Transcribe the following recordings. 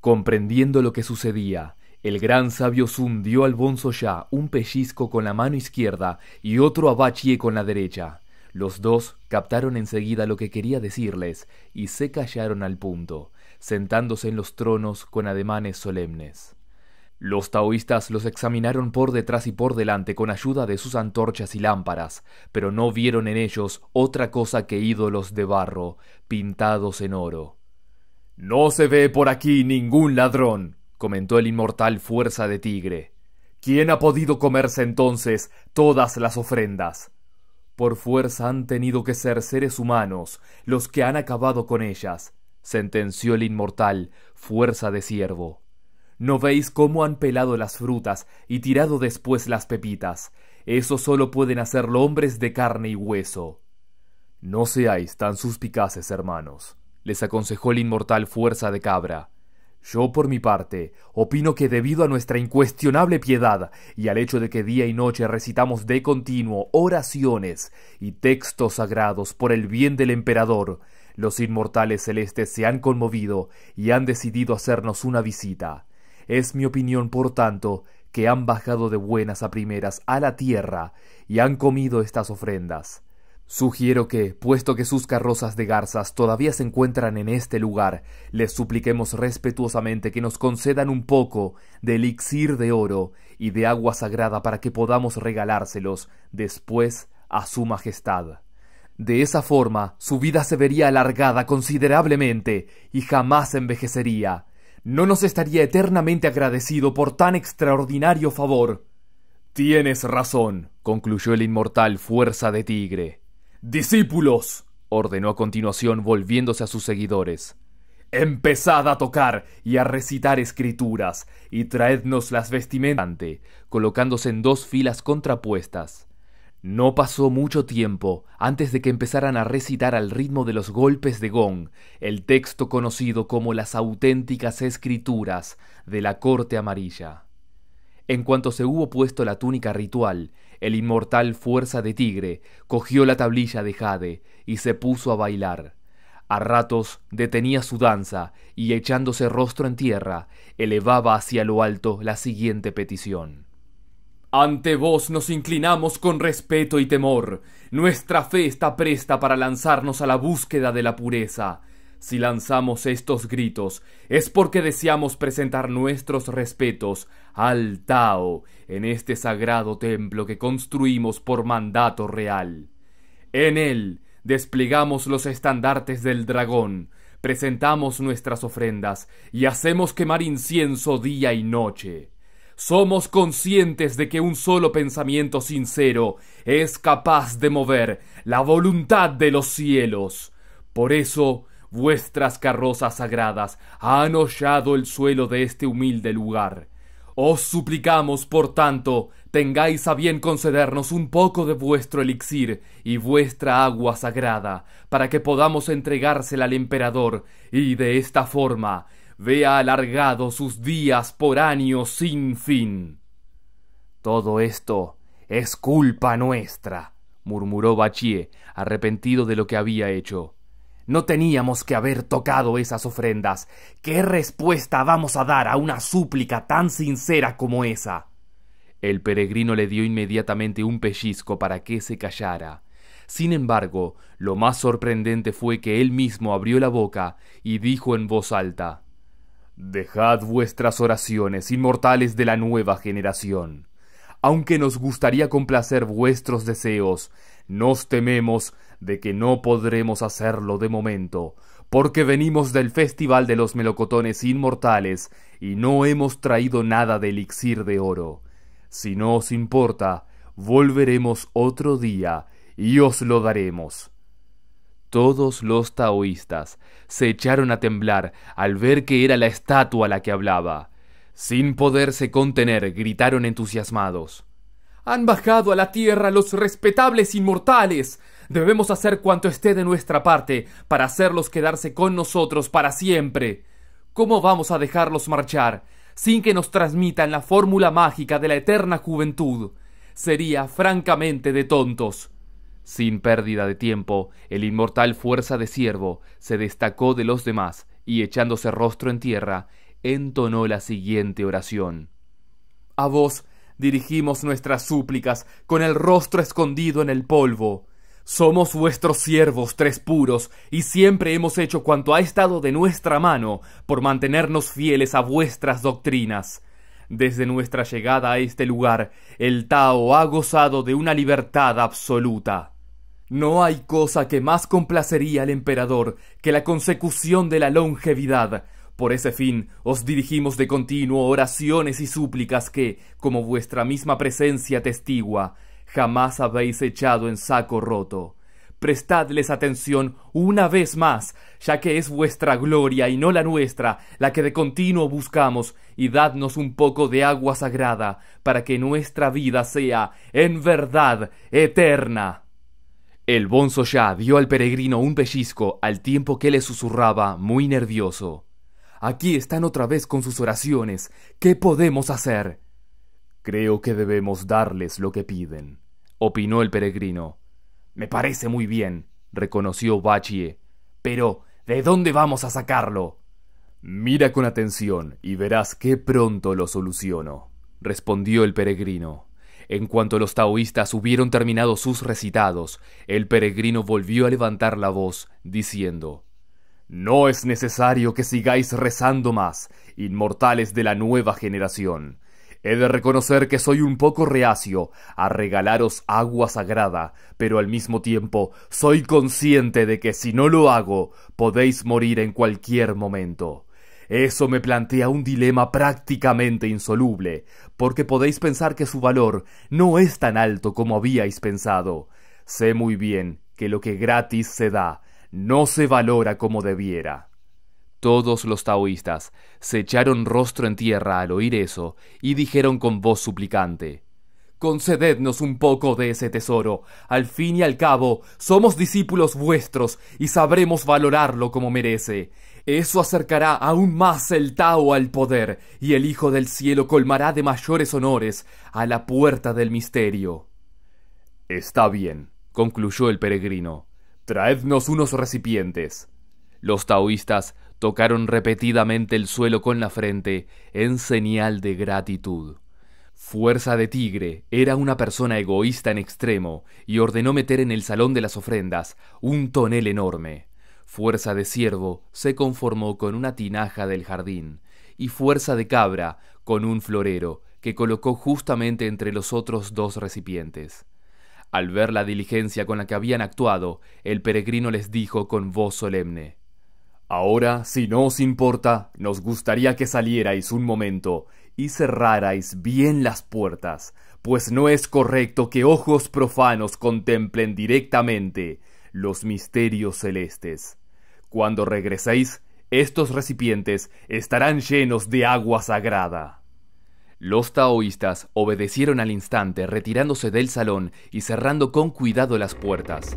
Comprendiendo lo que sucedía, el gran sabio Sun dio al bonzo ya un pellizco con la mano izquierda y otro a con la derecha. Los dos captaron enseguida lo que quería decirles y se callaron al punto, sentándose en los tronos con ademanes solemnes. Los taoístas los examinaron por detrás y por delante con ayuda de sus antorchas y lámparas, pero no vieron en ellos otra cosa que ídolos de barro, pintados en oro. No se ve por aquí ningún ladrón, comentó el inmortal Fuerza de Tigre. ¿Quién ha podido comerse entonces todas las ofrendas? Por fuerza han tenido que ser seres humanos los que han acabado con ellas, sentenció el inmortal Fuerza de siervo. ¿No veis cómo han pelado las frutas y tirado después las pepitas? Eso solo pueden hacerlo hombres de carne y hueso. No seáis tan suspicaces, hermanos, les aconsejó el inmortal Fuerza de Cabra. Yo, por mi parte, opino que debido a nuestra incuestionable piedad y al hecho de que día y noche recitamos de continuo oraciones y textos sagrados por el bien del emperador, los inmortales celestes se han conmovido y han decidido hacernos una visita. Es mi opinión, por tanto, que han bajado de buenas a primeras a la tierra y han comido estas ofrendas. Sugiero que, puesto que sus carrozas de garzas todavía se encuentran en este lugar, les supliquemos respetuosamente que nos concedan un poco de elixir de oro y de agua sagrada para que podamos regalárselos después a su Majestad. De esa forma, su vida se vería alargada considerablemente y jamás envejecería. No nos estaría eternamente agradecido por tan extraordinario favor. Tienes razón, concluyó el inmortal Fuerza de Tigre. Discípulos, ordenó a continuación volviéndose a sus seguidores. Empezad a tocar y a recitar escrituras, y traednos las vestimentas, colocándose en dos filas contrapuestas. No pasó mucho tiempo antes de que empezaran a recitar al ritmo de los golpes de gong el texto conocido como las auténticas escrituras de la corte amarilla. En cuanto se hubo puesto la túnica ritual el inmortal Fuerza de Tigre cogió la tablilla de Jade y se puso a bailar. A ratos detenía su danza y echándose rostro en tierra, elevaba hacia lo alto la siguiente petición. Ante vos nos inclinamos con respeto y temor. Nuestra fe está presta para lanzarnos a la búsqueda de la pureza. Si lanzamos estos gritos es porque deseamos presentar nuestros respetos al Tao en este sagrado templo que construimos por mandato real. En él desplegamos los estandartes del dragón, presentamos nuestras ofrendas y hacemos quemar incienso día y noche. Somos conscientes de que un solo pensamiento sincero es capaz de mover la voluntad de los cielos. Por eso, vuestras carrozas sagradas han hollado el suelo de este humilde lugar. Os suplicamos, por tanto, tengáis a bien concedernos un poco de vuestro elixir y vuestra agua sagrada, para que podamos entregársela al emperador, y de esta forma vea alargados sus días por años sin fin. Todo esto es culpa nuestra, murmuró Bachier, arrepentido de lo que había hecho. No teníamos que haber tocado esas ofrendas. ¿Qué respuesta vamos a dar a una súplica tan sincera como esa? El peregrino le dio inmediatamente un pellizco para que se callara. Sin embargo, lo más sorprendente fue que él mismo abrió la boca y dijo en voz alta Dejad vuestras oraciones, inmortales de la nueva generación. Aunque nos gustaría complacer vuestros deseos, nos tememos de que no podremos hacerlo de momento, porque venimos del Festival de los Melocotones Inmortales y no hemos traído nada de elixir de oro. Si no os importa, volveremos otro día y os lo daremos. Todos los taoístas se echaron a temblar al ver que era la estatua la que hablaba. Sin poderse contener, gritaron entusiasmados. Han bajado a la tierra los respetables inmortales. Debemos hacer cuanto esté de nuestra parte para hacerlos quedarse con nosotros para siempre. ¿Cómo vamos a dejarlos marchar sin que nos transmitan la fórmula mágica de la eterna juventud? Sería francamente de tontos. Sin pérdida de tiempo, el inmortal Fuerza de siervo se destacó de los demás y echándose rostro en tierra, entonó la siguiente oración. A vos, dirigimos nuestras súplicas con el rostro escondido en el polvo. Somos vuestros siervos tres puros, y siempre hemos hecho cuanto ha estado de nuestra mano por mantenernos fieles a vuestras doctrinas. Desde nuestra llegada a este lugar, el Tao ha gozado de una libertad absoluta. No hay cosa que más complacería al emperador que la consecución de la longevidad, por ese fin os dirigimos de continuo oraciones y súplicas que, como vuestra misma presencia testigua, jamás habéis echado en saco roto. Prestadles atención una vez más, ya que es vuestra gloria y no la nuestra la que de continuo buscamos, y dadnos un poco de agua sagrada, para que nuestra vida sea, en verdad, eterna. El bonzo ya dio al peregrino un pellizco al tiempo que le susurraba, muy nervioso. Aquí están otra vez con sus oraciones. ¿Qué podemos hacer? Creo que debemos darles lo que piden, opinó el peregrino. Me parece muy bien, reconoció Bachie. Pero, ¿de dónde vamos a sacarlo? Mira con atención y verás qué pronto lo soluciono, respondió el peregrino. En cuanto los taoístas hubieron terminado sus recitados, el peregrino volvió a levantar la voz, diciendo no es necesario que sigáis rezando más, inmortales de la nueva generación. He de reconocer que soy un poco reacio a regalaros agua sagrada, pero al mismo tiempo soy consciente de que si no lo hago, podéis morir en cualquier momento. Eso me plantea un dilema prácticamente insoluble, porque podéis pensar que su valor no es tan alto como habíais pensado. Sé muy bien que lo que gratis se da no se valora como debiera. Todos los taoístas se echaron rostro en tierra al oír eso y dijeron con voz suplicante, Concedednos un poco de ese tesoro. Al fin y al cabo, somos discípulos vuestros y sabremos valorarlo como merece. Eso acercará aún más el Tao al poder, y el Hijo del Cielo colmará de mayores honores a la puerta del misterio. Está bien, concluyó el peregrino. Traednos unos recipientes. Los taoístas tocaron repetidamente el suelo con la frente en señal de gratitud. Fuerza de Tigre era una persona egoísta en extremo y ordenó meter en el salón de las ofrendas un tonel enorme. Fuerza de Ciervo se conformó con una tinaja del jardín y Fuerza de Cabra con un florero que colocó justamente entre los otros dos recipientes. Al ver la diligencia con la que habían actuado, el peregrino les dijo con voz solemne Ahora, si no os importa, nos gustaría que salierais un momento y cerrarais bien las puertas, pues no es correcto que ojos profanos contemplen directamente los misterios celestes. Cuando regreséis, estos recipientes estarán llenos de agua sagrada. Los taoístas obedecieron al instante, retirándose del salón y cerrando con cuidado las puertas.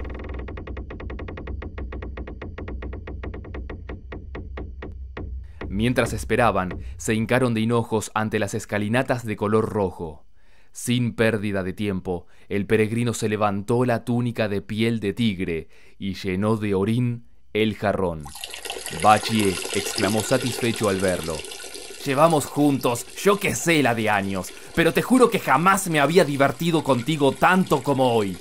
Mientras esperaban, se hincaron de hinojos ante las escalinatas de color rojo. Sin pérdida de tiempo, el peregrino se levantó la túnica de piel de tigre y llenó de orín el jarrón. Bachie exclamó satisfecho al verlo. Llevamos juntos, yo que sé la de años, pero te juro que jamás me había divertido contigo tanto como hoy.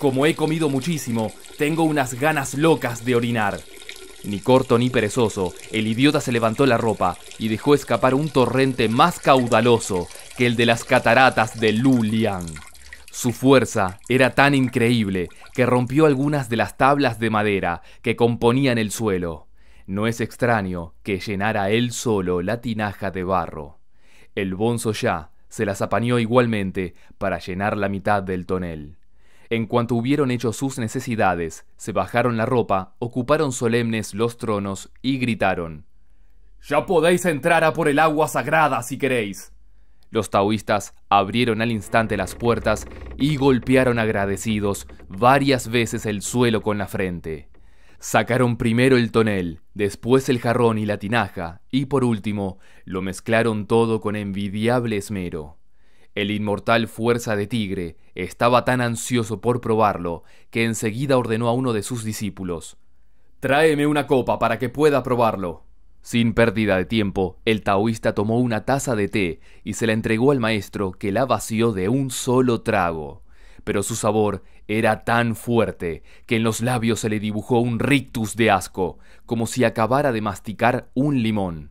Como he comido muchísimo, tengo unas ganas locas de orinar. Ni corto ni perezoso, el idiota se levantó la ropa y dejó escapar un torrente más caudaloso que el de las cataratas de Lulian. Su fuerza era tan increíble que rompió algunas de las tablas de madera que componían el suelo. No es extraño que llenara él solo la tinaja de barro. El bonzo ya se las apañó igualmente para llenar la mitad del tonel. En cuanto hubieron hecho sus necesidades, se bajaron la ropa, ocuparon solemnes los tronos y gritaron Ya podéis entrar a por el agua sagrada si queréis. Los taoístas abrieron al instante las puertas y golpearon agradecidos varias veces el suelo con la frente. Sacaron primero el tonel, después el jarrón y la tinaja, y por último, lo mezclaron todo con envidiable esmero. El inmortal Fuerza de Tigre estaba tan ansioso por probarlo que enseguida ordenó a uno de sus discípulos Tráeme una copa para que pueda probarlo. Sin pérdida de tiempo, el taoísta tomó una taza de té y se la entregó al maestro que la vació de un solo trago. Pero su sabor era tan fuerte que en los labios se le dibujó un rictus de asco, como si acabara de masticar un limón.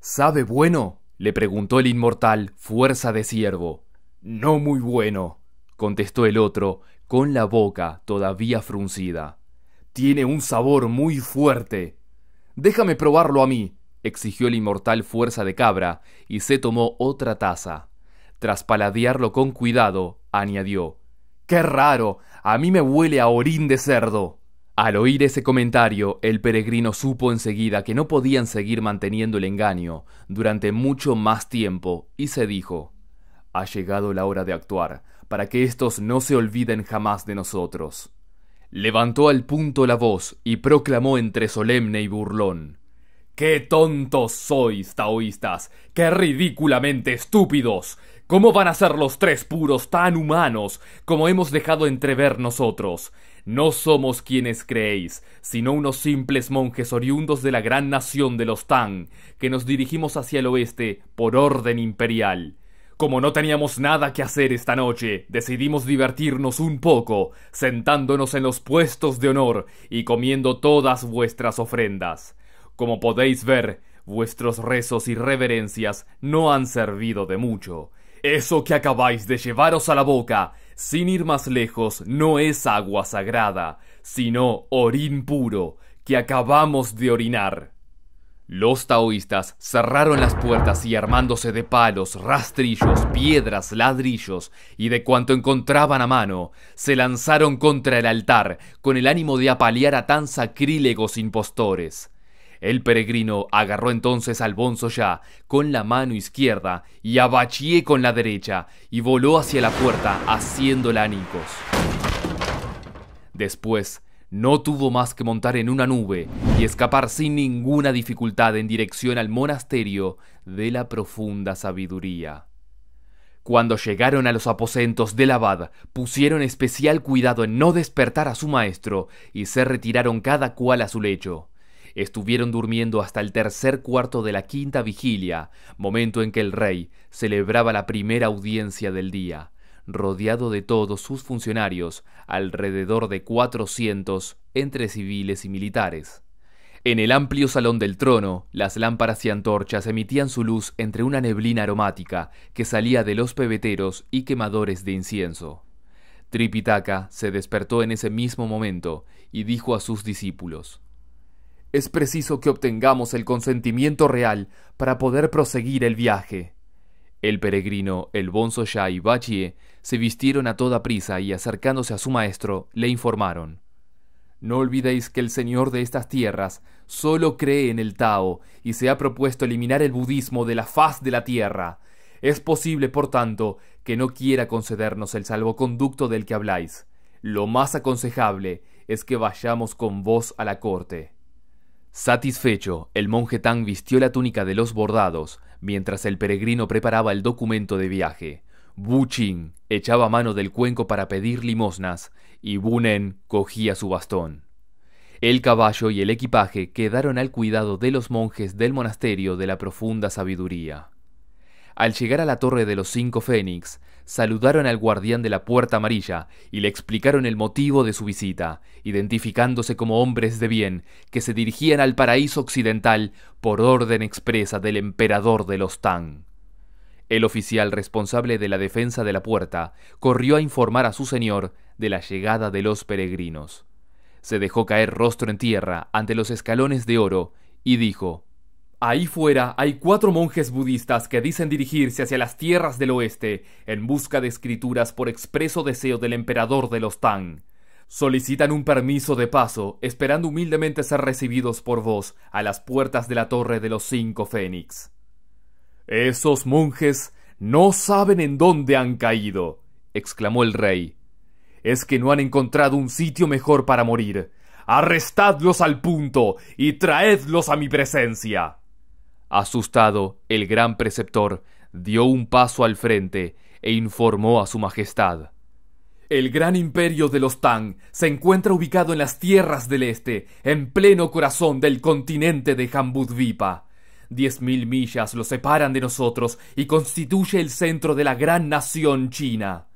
¿Sabe bueno? le preguntó el inmortal, fuerza de ciervo. No muy bueno, contestó el otro, con la boca todavía fruncida. Tiene un sabor muy fuerte. Déjame probarlo a mí, exigió el inmortal fuerza de cabra, y se tomó otra taza. Tras paladearlo con cuidado, añadió ¡Qué raro! A mí me huele a orín de cerdo. Al oír ese comentario, el peregrino supo enseguida que no podían seguir manteniendo el engaño durante mucho más tiempo y se dijo, ha llegado la hora de actuar, para que éstos no se olviden jamás de nosotros. Levantó al punto la voz y proclamó entre solemne y burlón, ¡Qué tontos sois, taoístas! ¡Qué ridículamente estúpidos! ¿Cómo van a ser los tres puros tan humanos como hemos dejado entrever nosotros? No somos quienes creéis, sino unos simples monjes oriundos de la gran nación de los Tang, que nos dirigimos hacia el oeste por orden imperial. Como no teníamos nada que hacer esta noche, decidimos divertirnos un poco, sentándonos en los puestos de honor y comiendo todas vuestras ofrendas. Como podéis ver, vuestros rezos y reverencias no han servido de mucho. Eso que acabáis de llevaros a la boca, sin ir más lejos, no es agua sagrada, sino orín puro, que acabamos de orinar. Los taoístas cerraron las puertas y armándose de palos, rastrillos, piedras, ladrillos y de cuanto encontraban a mano, se lanzaron contra el altar con el ánimo de apalear a tan sacrílegos impostores. El peregrino agarró entonces al bonzo ya con la mano izquierda y a con la derecha y voló hacia la puerta haciéndola anicos. Después, no tuvo más que montar en una nube y escapar sin ninguna dificultad en dirección al monasterio de la profunda sabiduría. Cuando llegaron a los aposentos del abad, pusieron especial cuidado en no despertar a su maestro y se retiraron cada cual a su lecho. Estuvieron durmiendo hasta el tercer cuarto de la quinta vigilia, momento en que el rey celebraba la primera audiencia del día, rodeado de todos sus funcionarios, alrededor de 400 entre civiles y militares. En el amplio salón del trono, las lámparas y antorchas emitían su luz entre una neblina aromática que salía de los pebeteros y quemadores de incienso. Tripitaka se despertó en ese mismo momento y dijo a sus discípulos, es preciso que obtengamos el consentimiento real para poder proseguir el viaje. El peregrino, el bonzo ya y Bachie se vistieron a toda prisa y acercándose a su maestro, le informaron. No olvidéis que el señor de estas tierras solo cree en el Tao y se ha propuesto eliminar el budismo de la faz de la tierra. Es posible, por tanto, que no quiera concedernos el salvoconducto del que habláis. Lo más aconsejable es que vayamos con vos a la corte. Satisfecho, el monje Tang vistió la túnica de los bordados, mientras el peregrino preparaba el documento de viaje. Bu echaba mano del cuenco para pedir limosnas, y Bunen cogía su bastón. El caballo y el equipaje quedaron al cuidado de los monjes del monasterio de la profunda sabiduría. Al llegar a la torre de los cinco fénix, saludaron al guardián de la puerta amarilla y le explicaron el motivo de su visita, identificándose como hombres de bien que se dirigían al paraíso occidental por orden expresa del emperador de los Tang. El oficial responsable de la defensa de la puerta corrió a informar a su señor de la llegada de los peregrinos. Se dejó caer rostro en tierra ante los escalones de oro y dijo, Ahí fuera hay cuatro monjes budistas que dicen dirigirse hacia las tierras del oeste en busca de escrituras por expreso deseo del emperador de los Tang. Solicitan un permiso de paso, esperando humildemente ser recibidos por vos a las puertas de la Torre de los Cinco Fénix. Esos monjes no saben en dónde han caído, exclamó el rey. Es que no han encontrado un sitio mejor para morir. Arrestadlos al punto y traedlos a mi presencia. Asustado, el gran preceptor dio un paso al frente e informó a su Majestad. El gran imperio de los Tang se encuentra ubicado en las tierras del este, en pleno corazón del continente de Jambudvipa. Diez mil millas lo separan de nosotros y constituye el centro de la gran nación china.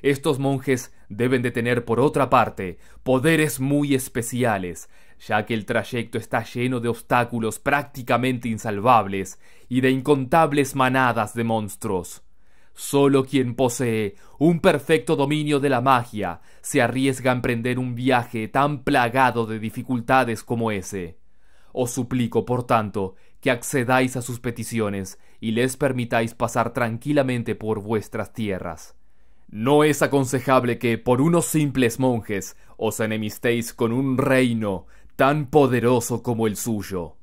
Estos monjes deben de tener, por otra parte, poderes muy especiales, ya que el trayecto está lleno de obstáculos prácticamente insalvables y de incontables manadas de monstruos. Solo quien posee un perfecto dominio de la magia se arriesga a emprender un viaje tan plagado de dificultades como ese. Os suplico, por tanto, que accedáis a sus peticiones y les permitáis pasar tranquilamente por vuestras tierras. No es aconsejable que por unos simples monjes os enemistéis con un reino tan poderoso como el suyo.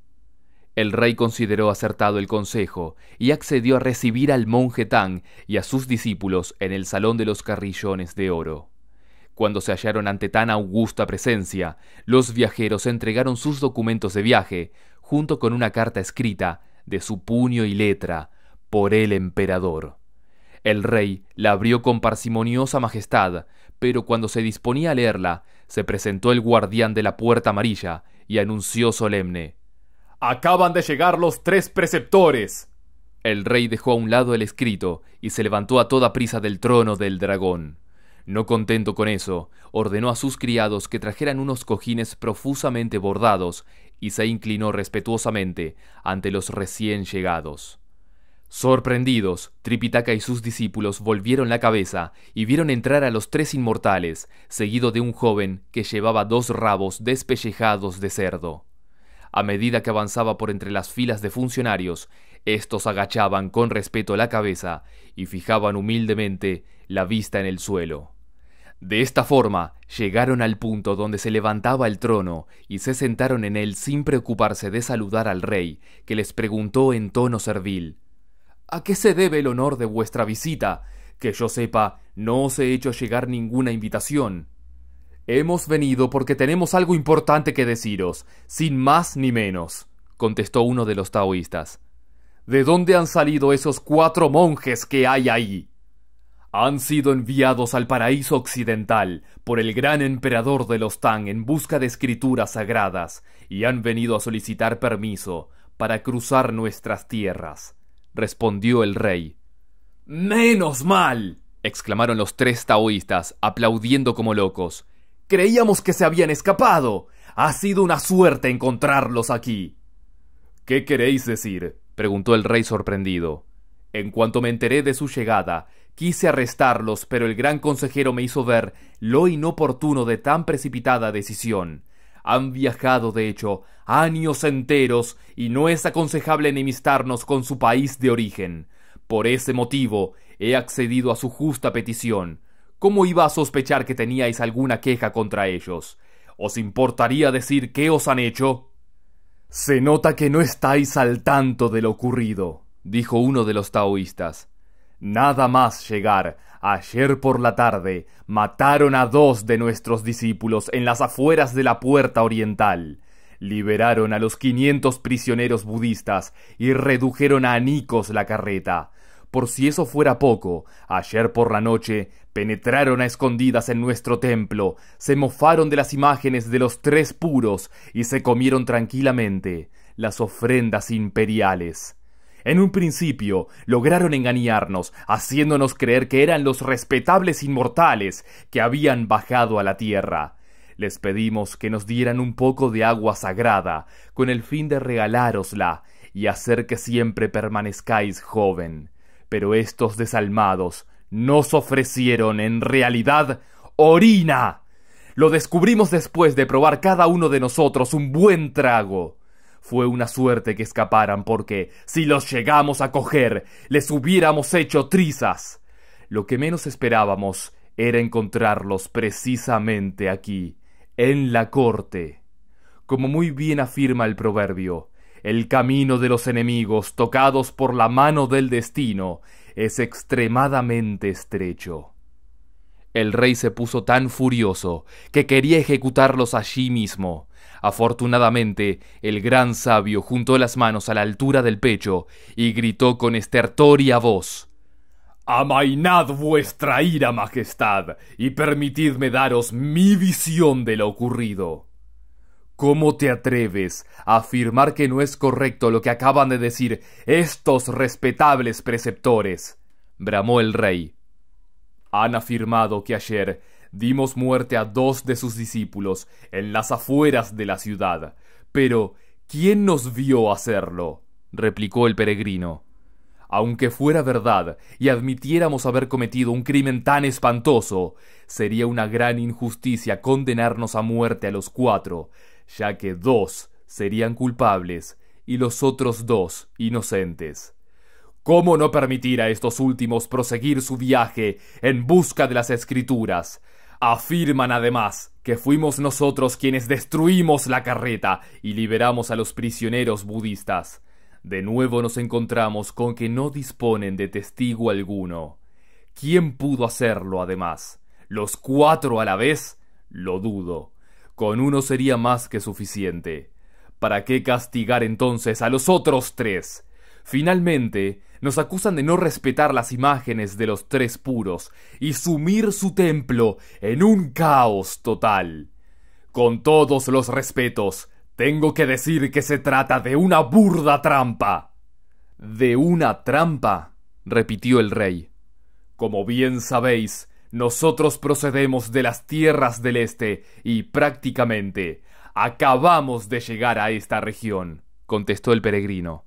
El rey consideró acertado el consejo y accedió a recibir al monje Tang y a sus discípulos en el salón de los carrillones de oro. Cuando se hallaron ante tan augusta presencia, los viajeros entregaron sus documentos de viaje, junto con una carta escrita, de su puño y letra, por el emperador. El rey la abrió con parsimoniosa majestad, pero cuando se disponía a leerla, se presentó el guardián de la puerta amarilla y anunció solemne Acaban de llegar los tres preceptores. El rey dejó a un lado el escrito y se levantó a toda prisa del trono del dragón. No contento con eso, ordenó a sus criados que trajeran unos cojines profusamente bordados y se inclinó respetuosamente ante los recién llegados. Sorprendidos, Tripitaka y sus discípulos volvieron la cabeza y vieron entrar a los tres inmortales, seguido de un joven que llevaba dos rabos despellejados de cerdo. A medida que avanzaba por entre las filas de funcionarios, estos agachaban con respeto la cabeza y fijaban humildemente la vista en el suelo. De esta forma, llegaron al punto donde se levantaba el trono y se sentaron en él sin preocuparse de saludar al rey, que les preguntó en tono servil ¿A qué se debe el honor de vuestra visita? Que yo sepa, no os he hecho llegar ninguna invitación. Hemos venido porque tenemos algo importante que deciros, sin más ni menos, contestó uno de los taoístas. ¿De dónde han salido esos cuatro monjes que hay ahí? Han sido enviados al paraíso occidental por el gran emperador de los Tang en busca de escrituras sagradas, y han venido a solicitar permiso para cruzar nuestras tierras respondió el rey. Menos mal. exclamaron los tres taoístas, aplaudiendo como locos. Creíamos que se habían escapado. Ha sido una suerte encontrarlos aquí. ¿Qué queréis decir? preguntó el rey sorprendido. En cuanto me enteré de su llegada, quise arrestarlos, pero el gran consejero me hizo ver lo inoportuno de tan precipitada decisión. Han viajado, de hecho, años enteros y no es aconsejable enemistarnos con su país de origen. Por ese motivo, he accedido a su justa petición. ¿Cómo iba a sospechar que teníais alguna queja contra ellos? ¿Os importaría decir qué os han hecho? Se nota que no estáis al tanto de lo ocurrido, dijo uno de los taoístas. Nada más llegar, Ayer por la tarde mataron a dos de nuestros discípulos en las afueras de la puerta oriental. Liberaron a los 500 prisioneros budistas y redujeron a anicos la carreta. Por si eso fuera poco, ayer por la noche penetraron a escondidas en nuestro templo, se mofaron de las imágenes de los tres puros y se comieron tranquilamente las ofrendas imperiales. En un principio, lograron engañarnos, haciéndonos creer que eran los respetables inmortales que habían bajado a la tierra. Les pedimos que nos dieran un poco de agua sagrada, con el fin de regalárosla y hacer que siempre permanezcáis joven. Pero estos desalmados nos ofrecieron en realidad orina. Lo descubrimos después de probar cada uno de nosotros un buen trago. Fue una suerte que escaparan porque, si los llegamos a coger, les hubiéramos hecho trizas. Lo que menos esperábamos era encontrarlos precisamente aquí, en la corte. Como muy bien afirma el proverbio, el camino de los enemigos tocados por la mano del destino es extremadamente estrecho. El rey se puso tan furioso que quería ejecutarlos allí mismo, Afortunadamente, el gran sabio juntó las manos a la altura del pecho y gritó con estertoria voz Amainad vuestra ira, Majestad, y permitidme daros mi visión de lo ocurrido. ¿Cómo te atreves a afirmar que no es correcto lo que acaban de decir estos respetables preceptores? bramó el rey. Han afirmado que ayer dimos muerte a dos de sus discípulos en las afueras de la ciudad. Pero, ¿quién nos vio hacerlo? replicó el peregrino. Aunque fuera verdad y admitiéramos haber cometido un crimen tan espantoso, sería una gran injusticia condenarnos a muerte a los cuatro, ya que dos serían culpables y los otros dos inocentes. ¿Cómo no permitir a estos últimos proseguir su viaje en busca de las escrituras, Afirman además que fuimos nosotros quienes destruimos la carreta y liberamos a los prisioneros budistas. De nuevo nos encontramos con que no disponen de testigo alguno. ¿Quién pudo hacerlo además? ¿Los cuatro a la vez? Lo dudo. Con uno sería más que suficiente. ¿Para qué castigar entonces a los otros tres? Finalmente, nos acusan de no respetar las imágenes de los tres puros y sumir su templo en un caos total. Con todos los respetos, tengo que decir que se trata de una burda trampa. De una trampa, repitió el rey. Como bien sabéis, nosotros procedemos de las tierras del este y prácticamente acabamos de llegar a esta región, contestó el peregrino.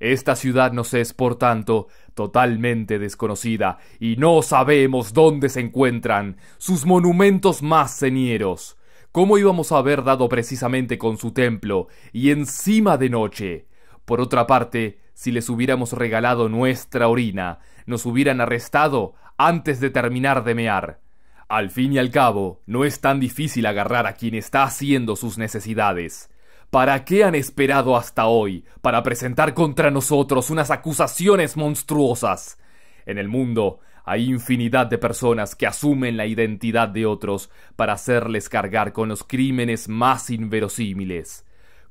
Esta ciudad nos es, por tanto, totalmente desconocida, y no sabemos dónde se encuentran sus monumentos más cenieros. ¿Cómo íbamos a haber dado precisamente con su templo, y encima de noche? Por otra parte, si les hubiéramos regalado nuestra orina, nos hubieran arrestado antes de terminar de mear. Al fin y al cabo, no es tan difícil agarrar a quien está haciendo sus necesidades. ¿Para qué han esperado hasta hoy para presentar contra nosotros unas acusaciones monstruosas? En el mundo hay infinidad de personas que asumen la identidad de otros para hacerles cargar con los crímenes más inverosímiles.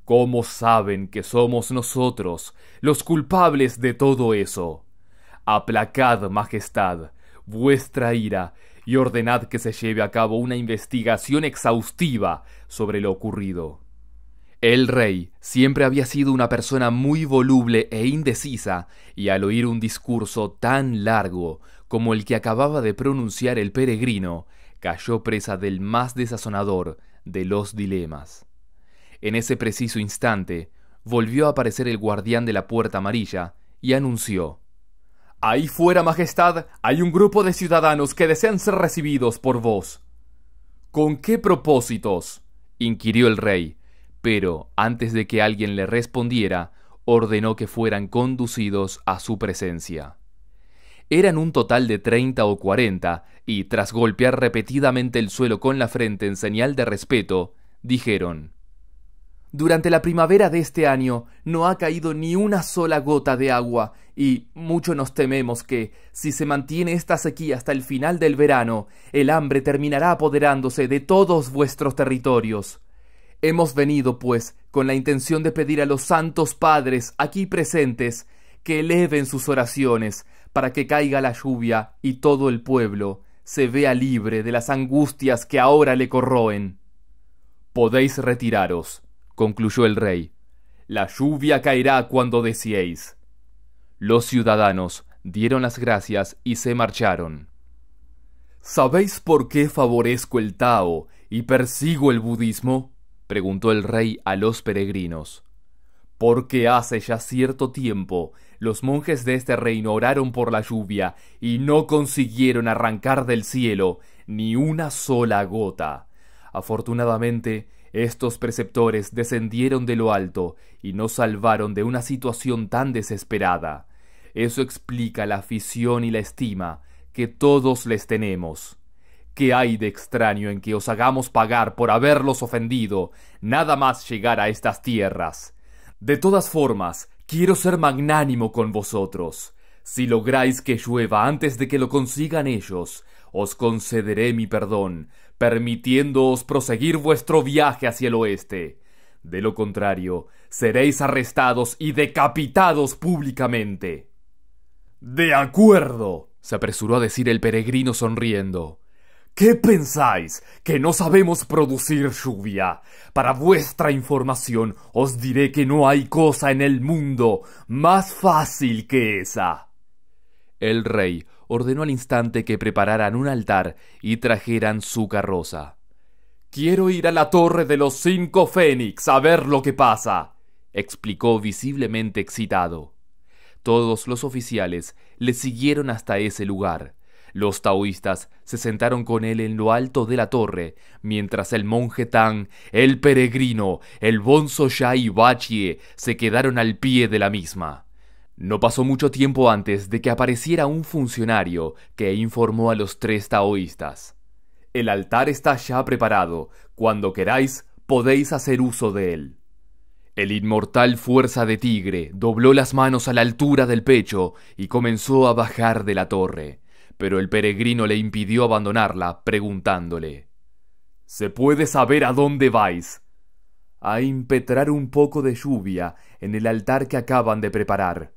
¿Cómo saben que somos nosotros los culpables de todo eso? Aplacad, Majestad, vuestra ira y ordenad que se lleve a cabo una investigación exhaustiva sobre lo ocurrido. El rey siempre había sido una persona muy voluble e indecisa, y al oír un discurso tan largo como el que acababa de pronunciar el peregrino, cayó presa del más desazonador de los dilemas. En ese preciso instante, volvió a aparecer el guardián de la puerta amarilla y anunció Ahí fuera, Majestad, hay un grupo de ciudadanos que desean ser recibidos por vos. ¿Con qué propósitos? inquirió el rey, pero antes de que alguien le respondiera, ordenó que fueran conducidos a su presencia. Eran un total de treinta o cuarenta, y tras golpear repetidamente el suelo con la frente en señal de respeto, dijeron, Durante la primavera de este año no ha caído ni una sola gota de agua, y mucho nos tememos que, si se mantiene esta sequía hasta el final del verano, el hambre terminará apoderándose de todos vuestros territorios. Hemos venido, pues, con la intención de pedir a los santos padres aquí presentes que eleven sus oraciones para que caiga la lluvia y todo el pueblo se vea libre de las angustias que ahora le corroen. Podéis retiraros, concluyó el rey. La lluvia caerá cuando deseéis. Los ciudadanos dieron las gracias y se marcharon. ¿Sabéis por qué favorezco el Tao y persigo el budismo? preguntó el rey a los peregrinos. Porque hace ya cierto tiempo los monjes de este reino oraron por la lluvia y no consiguieron arrancar del cielo ni una sola gota. Afortunadamente, estos preceptores descendieron de lo alto y nos salvaron de una situación tan desesperada. Eso explica la afición y la estima que todos les tenemos hay de extraño en que os hagamos pagar por haberlos ofendido, nada más llegar a estas tierras? De todas formas, quiero ser magnánimo con vosotros. Si lográis que llueva antes de que lo consigan ellos, os concederé mi perdón, permitiéndoos proseguir vuestro viaje hacia el oeste. De lo contrario, seréis arrestados y decapitados públicamente. De acuerdo, se apresuró a decir el peregrino sonriendo. ¿Qué pensáis? ¿Que no sabemos producir lluvia? Para vuestra información os diré que no hay cosa en el mundo más fácil que esa. El rey ordenó al instante que prepararan un altar y trajeran su carroza. Quiero ir a la torre de los cinco Fénix a ver lo que pasa, explicó visiblemente excitado. Todos los oficiales le siguieron hasta ese lugar. Los taoístas se sentaron con él en lo alto de la torre, mientras el monje Tang, el peregrino, el bonzo ya y Bachie se quedaron al pie de la misma. No pasó mucho tiempo antes de que apareciera un funcionario que informó a los tres taoístas. El altar está ya preparado, cuando queráis podéis hacer uso de él. El inmortal fuerza de tigre dobló las manos a la altura del pecho y comenzó a bajar de la torre pero el peregrino le impidió abandonarla, preguntándole ¿Se puede saber a dónde vais? A impetrar un poco de lluvia en el altar que acaban de preparar.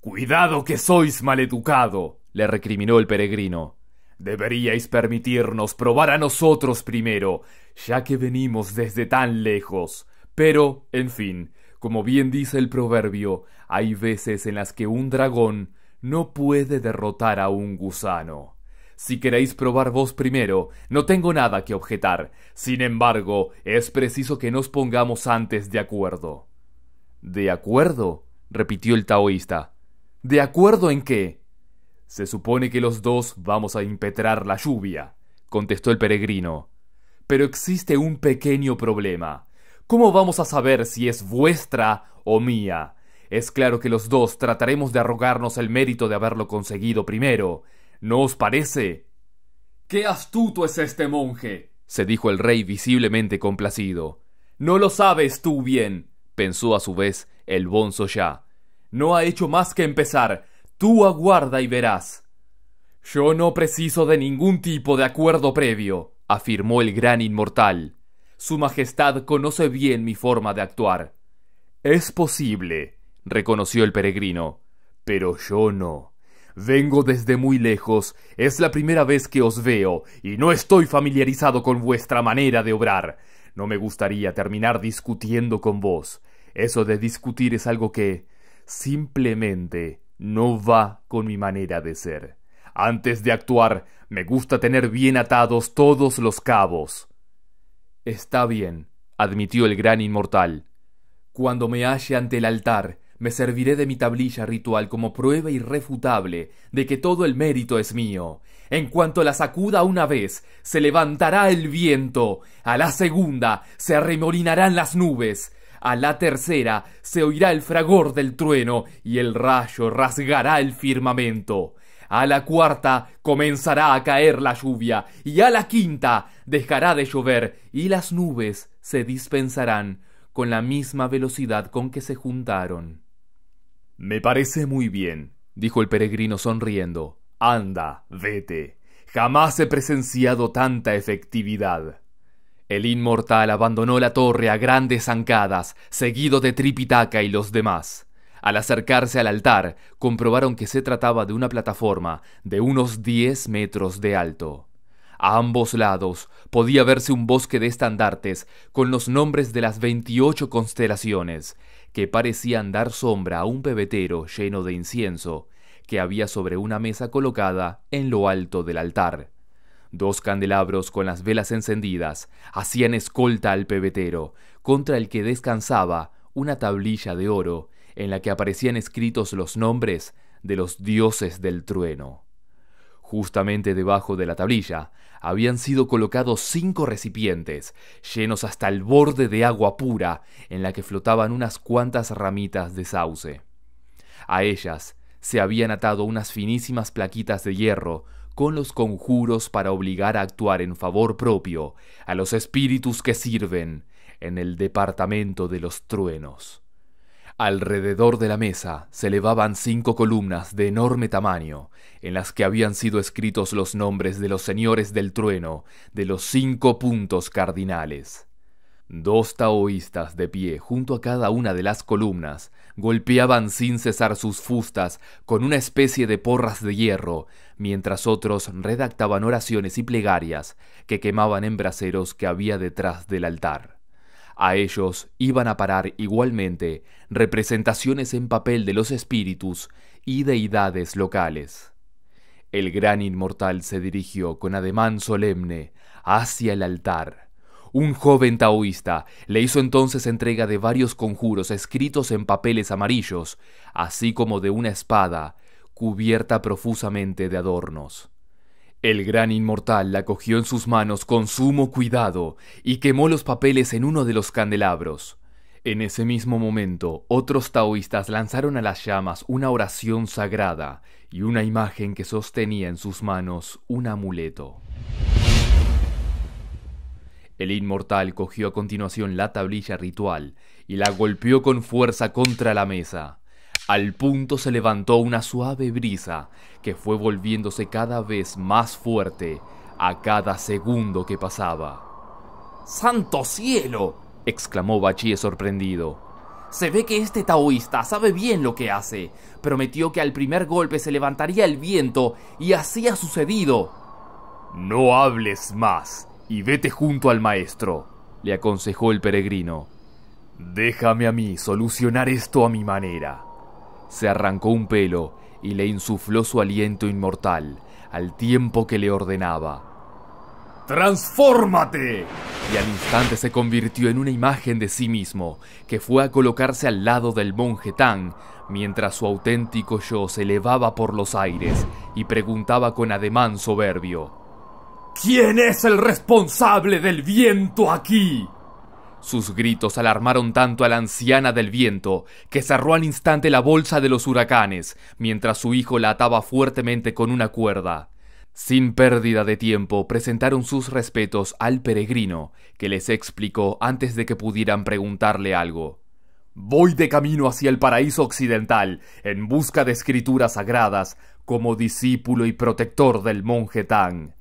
Cuidado que sois maleducado, le recriminó el peregrino. Deberíais permitirnos probar a nosotros primero, ya que venimos desde tan lejos. Pero, en fin, como bien dice el proverbio, hay veces en las que un dragón no puede derrotar a un gusano. Si queréis probar vos primero, no tengo nada que objetar. Sin embargo, es preciso que nos pongamos antes de acuerdo. ¿De acuerdo? repitió el taoísta. ¿De acuerdo en qué? Se supone que los dos vamos a impetrar la lluvia, contestó el peregrino. Pero existe un pequeño problema. ¿Cómo vamos a saber si es vuestra o mía? Es claro que los dos trataremos de arrogarnos el mérito de haberlo conseguido primero. ¿No os parece? ¡Qué astuto es este monje! se dijo el rey visiblemente complacido. No lo sabes tú bien, pensó a su vez el bonzo ya. No ha hecho más que empezar. Tú aguarda y verás. Yo no preciso de ningún tipo de acuerdo previo, afirmó el gran inmortal. Su Majestad conoce bien mi forma de actuar. Es posible, reconoció el peregrino. Pero yo no. Vengo desde muy lejos, es la primera vez que os veo, y no estoy familiarizado con vuestra manera de obrar. No me gustaría terminar discutiendo con vos. Eso de discutir es algo que simplemente no va con mi manera de ser. Antes de actuar, me gusta tener bien atados todos los cabos. Está bien, admitió el gran inmortal. Cuando me halle ante el altar, me serviré de mi tablilla ritual como prueba irrefutable de que todo el mérito es mío. En cuanto la sacuda una vez, se levantará el viento. A la segunda se arremolinarán las nubes. A la tercera se oirá el fragor del trueno y el rayo rasgará el firmamento. A la cuarta comenzará a caer la lluvia y a la quinta dejará de llover y las nubes se dispensarán con la misma velocidad con que se juntaron. Me parece muy bien, dijo el peregrino sonriendo. Anda, vete. Jamás he presenciado tanta efectividad. El inmortal abandonó la torre a grandes zancadas, seguido de Tripitaka y los demás. Al acercarse al altar, comprobaron que se trataba de una plataforma de unos diez metros de alto. A ambos lados podía verse un bosque de estandartes con los nombres de las 28 constelaciones, que parecían dar sombra a un pebetero lleno de incienso que había sobre una mesa colocada en lo alto del altar. Dos candelabros con las velas encendidas hacían escolta al pebetero, contra el que descansaba una tablilla de oro en la que aparecían escritos los nombres de los dioses del trueno. Justamente debajo de la tablilla habían sido colocados cinco recipientes, llenos hasta el borde de agua pura, en la que flotaban unas cuantas ramitas de sauce. A ellas se habían atado unas finísimas plaquitas de hierro, con los conjuros para obligar a actuar en favor propio a los espíritus que sirven en el departamento de los truenos. Alrededor de la mesa se elevaban cinco columnas de enorme tamaño, en las que habían sido escritos los nombres de los señores del trueno, de los cinco puntos cardinales. Dos taoístas de pie junto a cada una de las columnas golpeaban sin cesar sus fustas con una especie de porras de hierro, mientras otros redactaban oraciones y plegarias que quemaban en braseros que había detrás del altar. A ellos iban a parar igualmente representaciones en papel de los espíritus y deidades locales. El gran inmortal se dirigió con ademán solemne hacia el altar. Un joven taoísta le hizo entonces entrega de varios conjuros escritos en papeles amarillos, así como de una espada cubierta profusamente de adornos. El gran inmortal la cogió en sus manos con sumo cuidado y quemó los papeles en uno de los candelabros. En ese mismo momento, otros taoístas lanzaron a las llamas una oración sagrada y una imagen que sostenía en sus manos un amuleto. El inmortal cogió a continuación la tablilla ritual y la golpeó con fuerza contra la mesa. Al punto se levantó una suave brisa que fue volviéndose cada vez más fuerte a cada segundo que pasaba. ¡Santo cielo! exclamó Bachi sorprendido. Se ve que este taoísta sabe bien lo que hace. Prometió que al primer golpe se levantaría el viento y así ha sucedido. No hables más y vete junto al maestro, le aconsejó el peregrino. Déjame a mí solucionar esto a mi manera. Se arrancó un pelo y le insufló su aliento inmortal, al tiempo que le ordenaba. ¡Transfórmate! Y al instante se convirtió en una imagen de sí mismo, que fue a colocarse al lado del monje Tang, mientras su auténtico yo se elevaba por los aires y preguntaba con ademán soberbio. ¿Quién es el responsable del viento aquí? Sus gritos alarmaron tanto a la anciana del viento, que cerró al instante la bolsa de los huracanes, mientras su hijo la ataba fuertemente con una cuerda. Sin pérdida de tiempo, presentaron sus respetos al peregrino, que les explicó antes de que pudieran preguntarle algo. Voy de camino hacia el paraíso occidental, en busca de escrituras sagradas, como discípulo y protector del monje Tang.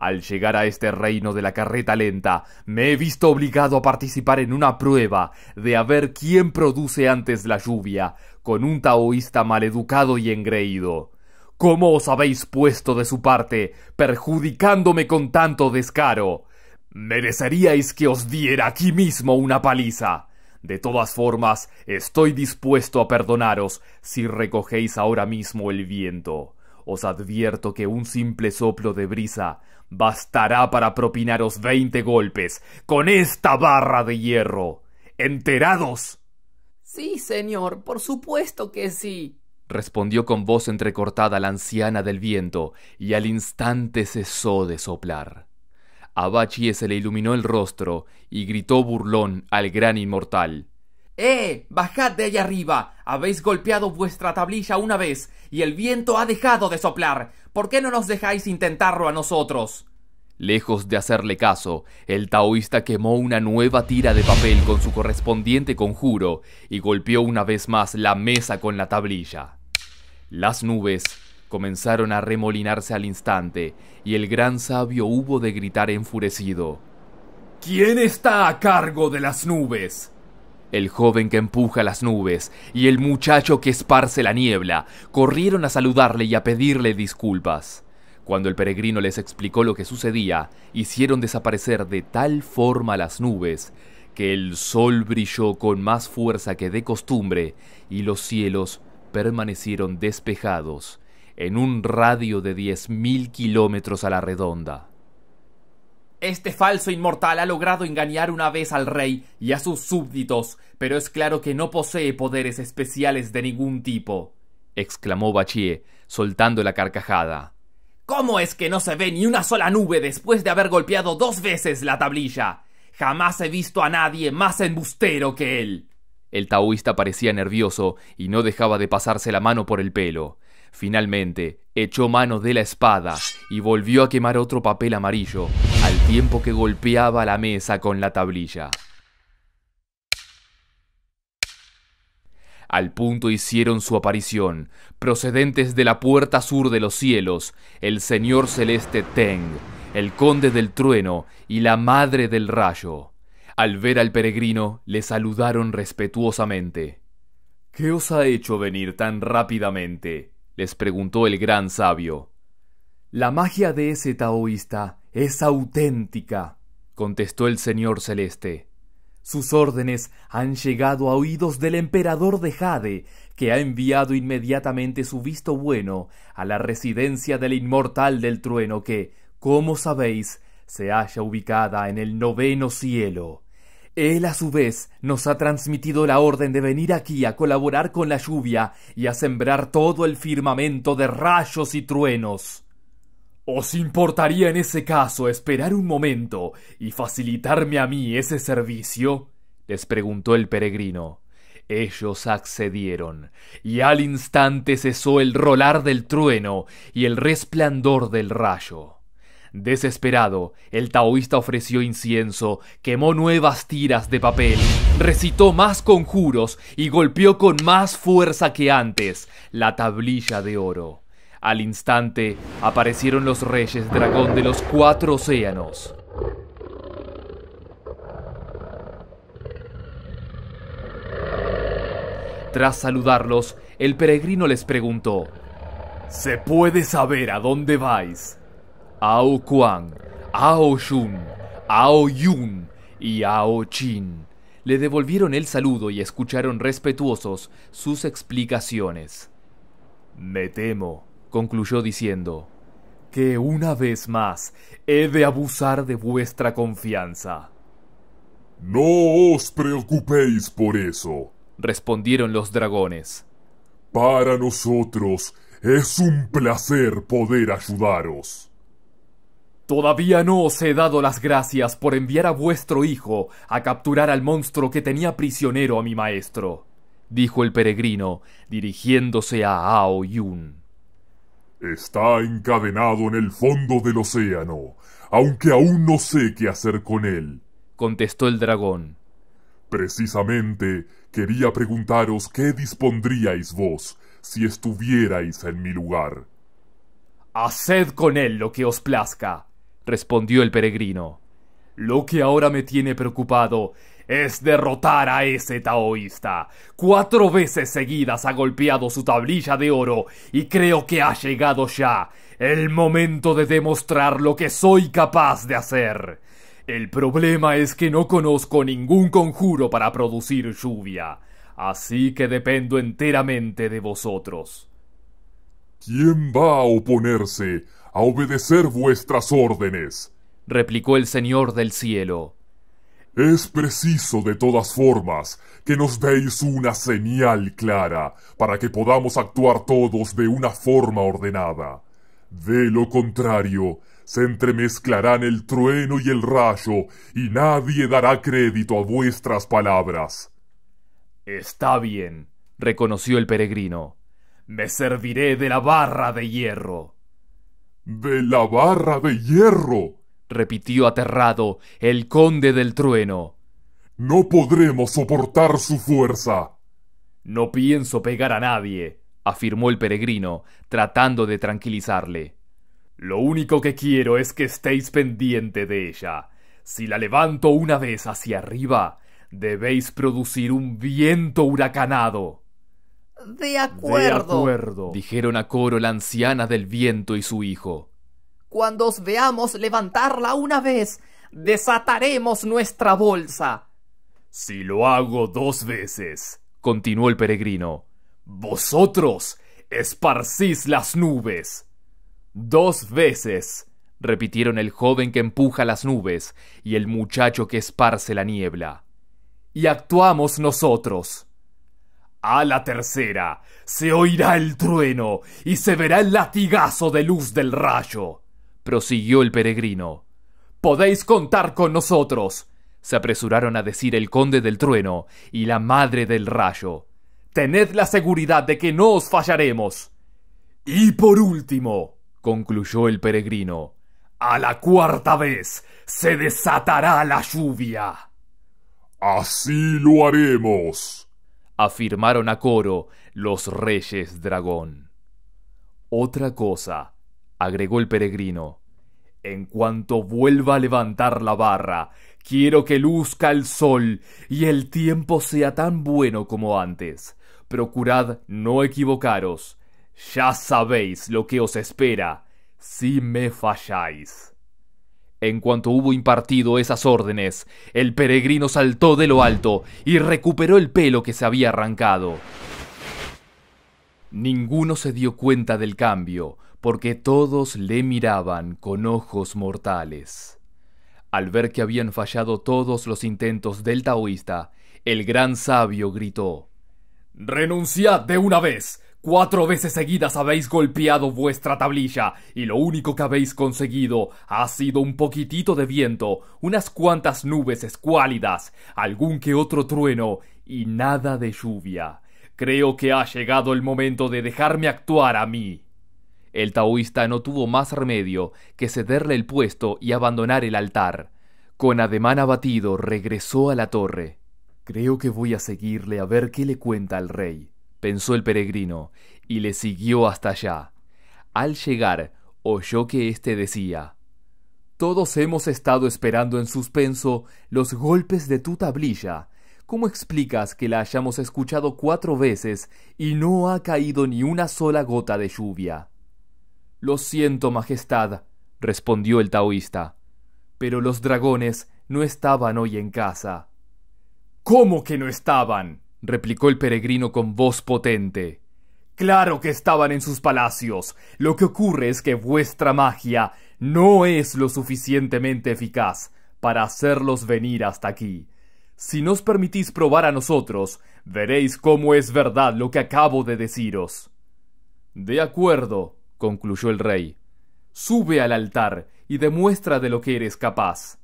Al llegar a este reino de la carreta lenta, me he visto obligado a participar en una prueba de a ver quién produce antes la lluvia, con un taoísta maleducado y engreído. ¿Cómo os habéis puesto de su parte, perjudicándome con tanto descaro? Mereceríais que os diera aquí mismo una paliza. De todas formas, estoy dispuesto a perdonaros si recogéis ahora mismo el viento. Os advierto que un simple soplo de brisa bastará para propinaros veinte golpes con esta barra de hierro. ¿Enterados? Sí, señor, por supuesto que sí respondió con voz entrecortada la anciana del viento, y al instante cesó de soplar. A Bachie se le iluminó el rostro y gritó burlón al gran inmortal. ¡Eh! ¡Bajad de allá arriba! Habéis golpeado vuestra tablilla una vez y el viento ha dejado de soplar. ¿Por qué no nos dejáis intentarlo a nosotros? Lejos de hacerle caso, el taoísta quemó una nueva tira de papel con su correspondiente conjuro y golpeó una vez más la mesa con la tablilla. Las nubes comenzaron a remolinarse al instante y el gran sabio hubo de gritar enfurecido. ¿Quién está a cargo de las nubes? El joven que empuja las nubes y el muchacho que esparce la niebla corrieron a saludarle y a pedirle disculpas. Cuando el peregrino les explicó lo que sucedía, hicieron desaparecer de tal forma las nubes que el sol brilló con más fuerza que de costumbre y los cielos permanecieron despejados en un radio de 10.000 kilómetros a la redonda. Este falso inmortal ha logrado engañar una vez al rey y a sus súbditos, pero es claro que no posee poderes especiales de ningún tipo, exclamó Bachie, soltando la carcajada. ¿Cómo es que no se ve ni una sola nube después de haber golpeado dos veces la tablilla? Jamás he visto a nadie más embustero que él. El taoísta parecía nervioso y no dejaba de pasarse la mano por el pelo. Finalmente, echó mano de la espada y volvió a quemar otro papel amarillo, tiempo que golpeaba la mesa con la tablilla. Al punto hicieron su aparición, procedentes de la puerta sur de los cielos, el señor celeste Teng, el conde del trueno y la madre del rayo. Al ver al peregrino, le saludaron respetuosamente. ¿Qué os ha hecho venir tan rápidamente? les preguntó el gran sabio. La magia de ese taoísta es auténtica, contestó el Señor Celeste. Sus órdenes han llegado a oídos del emperador de Jade, que ha enviado inmediatamente su visto bueno a la residencia del inmortal del trueno que, como sabéis, se halla ubicada en el noveno cielo. Él a su vez nos ha transmitido la orden de venir aquí a colaborar con la lluvia y a sembrar todo el firmamento de rayos y truenos. ¿Os importaría en ese caso esperar un momento y facilitarme a mí ese servicio? les preguntó el peregrino. Ellos accedieron, y al instante cesó el rolar del trueno y el resplandor del rayo. Desesperado, el taoísta ofreció incienso, quemó nuevas tiras de papel, recitó más conjuros y golpeó con más fuerza que antes la tablilla de oro. Al instante aparecieron los reyes dragón de los cuatro océanos. Tras saludarlos, el peregrino les preguntó, ¿Se puede saber a dónde vais? Ao Kuang, Ao Shun, Ao Yun y Ao Chin le devolvieron el saludo y escucharon respetuosos sus explicaciones. Me temo concluyó diciendo, que una vez más he de abusar de vuestra confianza. No os preocupéis por eso, respondieron los dragones. Para nosotros es un placer poder ayudaros. Todavía no os he dado las gracias por enviar a vuestro hijo a capturar al monstruo que tenía prisionero a mi maestro, dijo el peregrino, dirigiéndose a Ao Yun. Está encadenado en el fondo del océano, aunque aún no sé qué hacer con él, contestó el dragón. Precisamente quería preguntaros qué dispondríais vos si estuvierais en mi lugar. Haced con él lo que os plazca, respondió el peregrino. Lo que ahora me tiene preocupado es derrotar a ese taoísta. Cuatro veces seguidas ha golpeado su tablilla de oro y creo que ha llegado ya el momento de demostrar lo que soy capaz de hacer. El problema es que no conozco ningún conjuro para producir lluvia, así que dependo enteramente de vosotros. ¿Quién va a oponerse a obedecer vuestras órdenes? replicó el Señor del cielo. Es preciso de todas formas que nos deis una señal clara para que podamos actuar todos de una forma ordenada. De lo contrario, se entremezclarán el trueno y el rayo, y nadie dará crédito a vuestras palabras. Está bien, reconoció el peregrino. Me serviré de la barra de hierro. ¿De la barra de hierro? repitió aterrado el conde del trueno. No podremos soportar su fuerza. No pienso pegar a nadie, afirmó el peregrino, tratando de tranquilizarle. Lo único que quiero es que estéis pendiente de ella. Si la levanto una vez hacia arriba, debéis producir un viento huracanado. De acuerdo. dijeron a coro la anciana del viento y su hijo. Cuando os veamos levantarla una vez, desataremos nuestra bolsa. Si lo hago dos veces, continuó el peregrino, vosotros esparcís las nubes. Dos veces, repitieron el joven que empuja las nubes y el muchacho que esparce la niebla. Y actuamos nosotros. A la tercera se oirá el trueno y se verá el latigazo de luz del rayo prosiguió el peregrino. Podéis contar con nosotros, se apresuraron a decir el conde del trueno y la madre del rayo. Tened la seguridad de que no os fallaremos. Y por último, concluyó el peregrino, a la cuarta vez se desatará la lluvia. Así lo haremos, afirmaron a coro los reyes dragón. Otra cosa, agregó el peregrino, en cuanto vuelva a levantar la barra, quiero que luzca el sol y el tiempo sea tan bueno como antes. Procurad no equivocaros. Ya sabéis lo que os espera si me falláis. En cuanto hubo impartido esas órdenes, el peregrino saltó de lo alto y recuperó el pelo que se había arrancado. Ninguno se dio cuenta del cambio, porque todos le miraban con ojos mortales. Al ver que habían fallado todos los intentos del taoísta, el gran sabio gritó Renunciad de una vez. Cuatro veces seguidas habéis golpeado vuestra tablilla, y lo único que habéis conseguido ha sido un poquitito de viento, unas cuantas nubes escuálidas, algún que otro trueno, y nada de lluvia. Creo que ha llegado el momento de dejarme actuar a mí. El taoísta no tuvo más remedio que cederle el puesto y abandonar el altar. Con ademán abatido regresó a la torre. Creo que voy a seguirle a ver qué le cuenta al rey, pensó el peregrino, y le siguió hasta allá. Al llegar, oyó que éste decía Todos hemos estado esperando en suspenso los golpes de tu tablilla. ¿Cómo explicas que la hayamos escuchado cuatro veces y no ha caído ni una sola gota de lluvia? Lo siento, Majestad, respondió el taoísta. Pero los dragones no estaban hoy en casa. ¿Cómo que no estaban? replicó el peregrino con voz potente. Claro que estaban en sus palacios. Lo que ocurre es que vuestra magia no es lo suficientemente eficaz para hacerlos venir hasta aquí. Si nos permitís probar a nosotros, veréis cómo es verdad lo que acabo de deciros. De acuerdo, concluyó el rey. Sube al altar y demuestra de lo que eres capaz.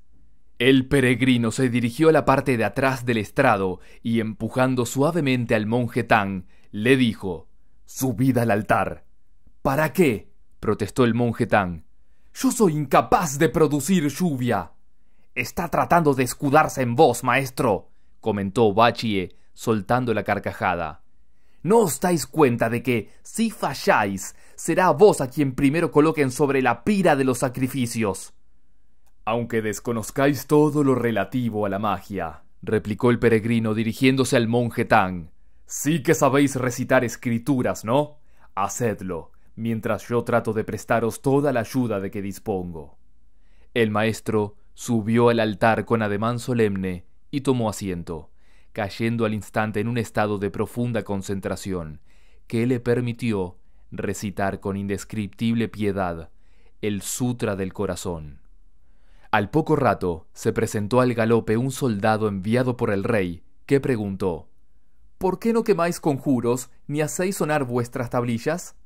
El peregrino se dirigió a la parte de atrás del estrado y empujando suavemente al monje Tang, le dijo Subid al altar. ¿Para qué? protestó el monje Tang. Yo soy incapaz de producir lluvia. Está tratando de escudarse en vos, maestro, comentó Bachie, soltando la carcajada. ¿No os dais cuenta de que, si falláis, será vos a quien primero coloquen sobre la pira de los sacrificios. Aunque desconozcáis todo lo relativo a la magia, replicó el peregrino dirigiéndose al monje Tang, sí que sabéis recitar escrituras, ¿no? Hacedlo, mientras yo trato de prestaros toda la ayuda de que dispongo. El maestro subió al altar con ademán solemne y tomó asiento, cayendo al instante en un estado de profunda concentración que le permitió recitar con indescriptible piedad el Sutra del Corazón. Al poco rato se presentó al galope un soldado enviado por el rey, que preguntó ¿Por qué no quemáis conjuros ni hacéis sonar vuestras tablillas?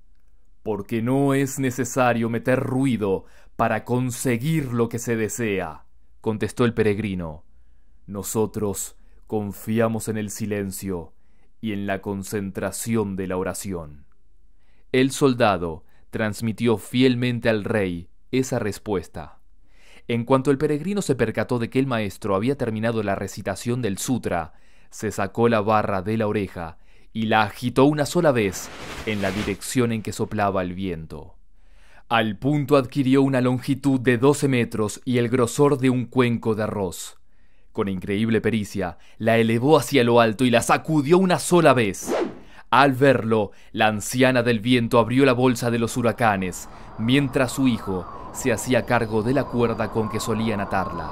Porque no es necesario meter ruido para conseguir lo que se desea, contestó el peregrino. Nosotros confiamos en el silencio y en la concentración de la oración. El soldado transmitió fielmente al rey esa respuesta. En cuanto el peregrino se percató de que el maestro había terminado la recitación del sutra, se sacó la barra de la oreja y la agitó una sola vez en la dirección en que soplaba el viento. Al punto adquirió una longitud de 12 metros y el grosor de un cuenco de arroz. Con increíble pericia, la elevó hacia lo alto y la sacudió una sola vez. Al verlo, la anciana del viento abrió la bolsa de los huracanes, mientras su hijo se hacía cargo de la cuerda con que solían atarla.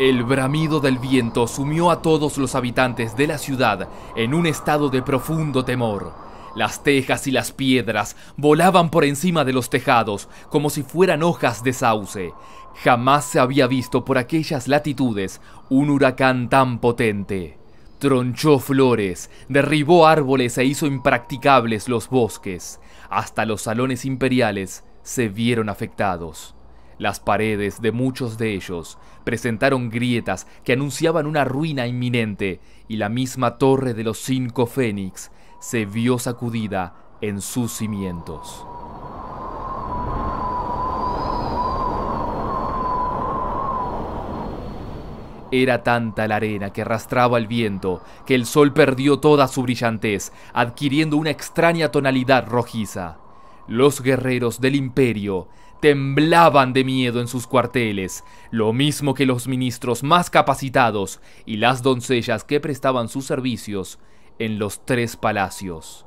El bramido del viento sumió a todos los habitantes de la ciudad en un estado de profundo temor. Las tejas y las piedras volaban por encima de los tejados como si fueran hojas de sauce. Jamás se había visto por aquellas latitudes un huracán tan potente. Tronchó flores, derribó árboles e hizo impracticables los bosques. Hasta los salones imperiales se vieron afectados. Las paredes de muchos de ellos presentaron grietas que anunciaban una ruina inminente y la misma torre de los cinco fénix se vio sacudida en sus cimientos. Era tanta la arena que arrastraba el viento que el sol perdió toda su brillantez, adquiriendo una extraña tonalidad rojiza. Los guerreros del imperio temblaban de miedo en sus cuarteles, lo mismo que los ministros más capacitados y las doncellas que prestaban sus servicios en los tres palacios.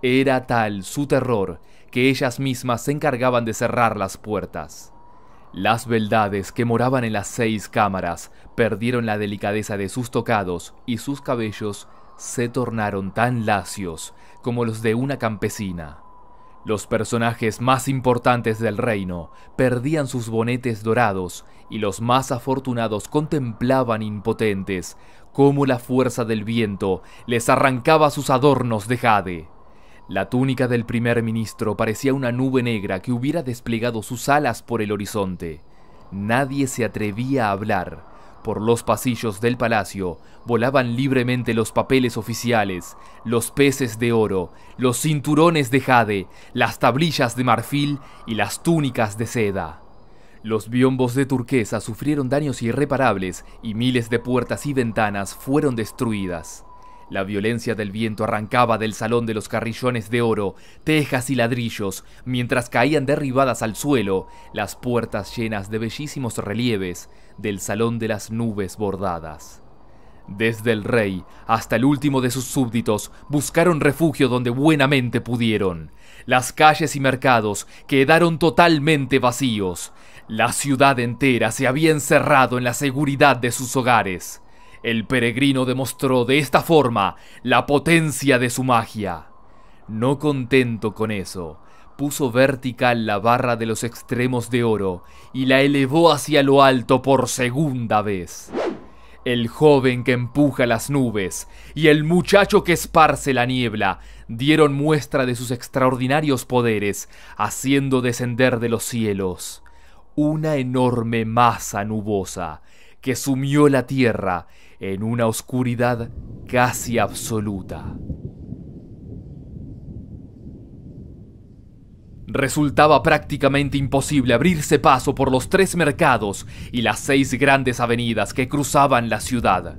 Era tal su terror que ellas mismas se encargaban de cerrar las puertas. Las beldades que moraban en las seis cámaras perdieron la delicadeza de sus tocados y sus cabellos se tornaron tan lacios como los de una campesina. Los personajes más importantes del reino perdían sus bonetes dorados y los más afortunados contemplaban impotentes cómo la fuerza del viento les arrancaba sus adornos de jade. La túnica del primer ministro parecía una nube negra que hubiera desplegado sus alas por el horizonte. Nadie se atrevía a hablar. Por los pasillos del palacio volaban libremente los papeles oficiales, los peces de oro, los cinturones de jade, las tablillas de marfil y las túnicas de seda. Los biombos de turquesa sufrieron daños irreparables y miles de puertas y ventanas fueron destruidas. La violencia del viento arrancaba del salón de los carrillones de oro, tejas y ladrillos, mientras caían derribadas al suelo las puertas llenas de bellísimos relieves del salón de las nubes bordadas. Desde el rey hasta el último de sus súbditos buscaron refugio donde buenamente pudieron. Las calles y mercados quedaron totalmente vacíos. La ciudad entera se había encerrado en la seguridad de sus hogares. El peregrino demostró de esta forma la potencia de su magia. No contento con eso, puso vertical la barra de los extremos de oro y la elevó hacia lo alto por segunda vez. El joven que empuja las nubes y el muchacho que esparce la niebla dieron muestra de sus extraordinarios poderes, haciendo descender de los cielos una enorme masa nubosa, que sumió la tierra en una oscuridad casi absoluta. Resultaba prácticamente imposible abrirse paso por los tres mercados y las seis grandes avenidas que cruzaban la ciudad.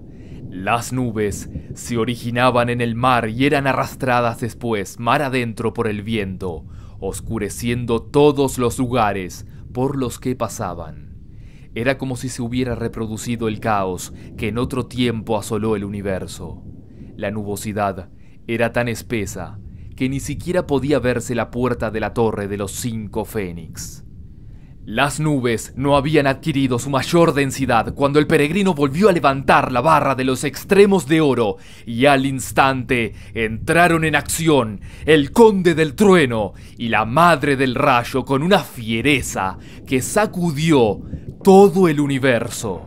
Las nubes se originaban en el mar y eran arrastradas después mar adentro por el viento, oscureciendo todos los lugares por los que pasaban. Era como si se hubiera reproducido el caos que en otro tiempo asoló el universo. La nubosidad era tan espesa que ni siquiera podía verse la puerta de la torre de los cinco Fénix. Las nubes no habían adquirido su mayor densidad cuando el peregrino volvió a levantar la barra de los extremos de oro y al instante entraron en acción el conde del trueno y la madre del rayo con una fiereza que sacudió todo el universo.